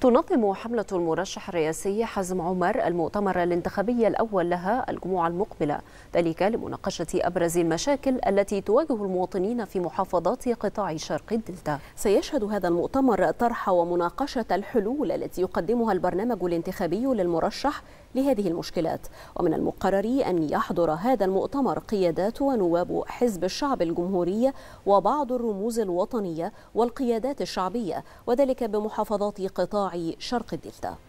تنظم حملة المرشح الرئاسي حزم عمر المؤتمر الانتخابي الأول لها الجمعة المقبلة ذلك لمناقشة أبرز المشاكل التي تواجه المواطنين في محافظات قطاع شرق الدلتا سيشهد هذا المؤتمر طرح ومناقشة الحلول التي يقدمها البرنامج الانتخابي للمرشح لهذه المشكلات ومن المقرر أن يحضر هذا المؤتمر قيادات ونواب حزب الشعب الجمهوري وبعض الرموز الوطنية والقيادات الشعبية وذلك بمحافظات قطاع شرق الدلتا